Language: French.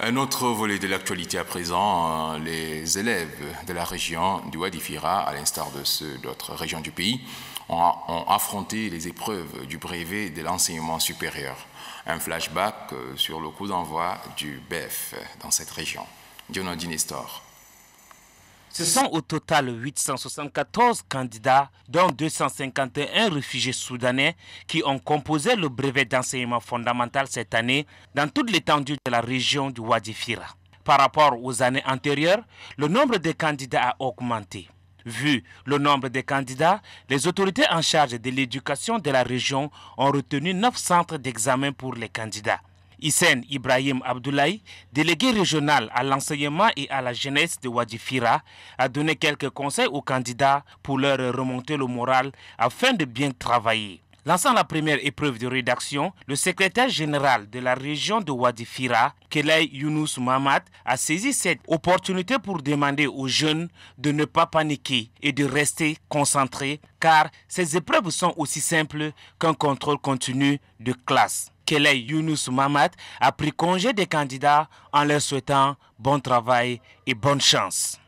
Un autre volet de l'actualité à présent, euh, les élèves de la région du Wadifira, à l'instar de ceux d'autres régions du pays, ont, affronté les épreuves du brevet de l'enseignement supérieur. Un flashback euh, sur le coup d'envoi du BEF dans cette région. Dionodine ce sont au total 874 candidats, dont 251 réfugiés soudanais, qui ont composé le brevet d'enseignement fondamental cette année dans toute l'étendue de la région du Wadifira. Par rapport aux années antérieures, le nombre de candidats a augmenté. Vu le nombre de candidats, les autorités en charge de l'éducation de la région ont retenu 9 centres d'examen pour les candidats. Hissène Ibrahim Abdoulaye, délégué régional à l'enseignement et à la jeunesse de Wadifira, a donné quelques conseils aux candidats pour leur remonter le moral afin de bien travailler. Lançant la première épreuve de rédaction, le secrétaire général de la région de Wadifira, Kelay Younous Mamad, a saisi cette opportunité pour demander aux jeunes de ne pas paniquer et de rester concentrés, car ces épreuves sont aussi simples qu'un contrôle continu de classe. Kelei Younous Mamad a pris congé des candidats en leur souhaitant bon travail et bonne chance.